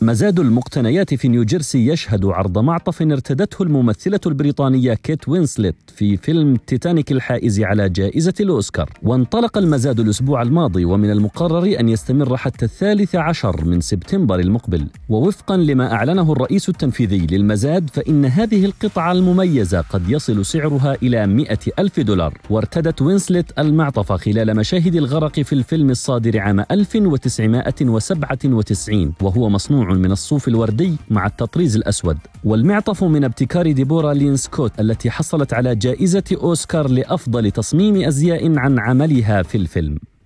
مزاد المقتنيات في نيوجيرسي يشهد عرض معطف ارتدته الممثلة البريطانية كيت وينسلت في فيلم تيتانيك الحائز على جائزة الأوسكار وانطلق المزاد الأسبوع الماضي ومن المقرر أن يستمر حتى الثالث عشر من سبتمبر المقبل ووفقا لما أعلنه الرئيس التنفيذي للمزاد فإن هذه القطعة المميزة قد يصل سعرها إلى مئة ألف دولار وارتدت وينسلت المعطف خلال مشاهد الغرق في الفيلم الصادر عام 1997 وهو مصنوع من الصوف الوردي مع التطريز الأسود والمعطف من ابتكار ديبورا لين سكوت التي حصلت على جائزة أوسكار لأفضل تصميم أزياء عن عملها في الفيلم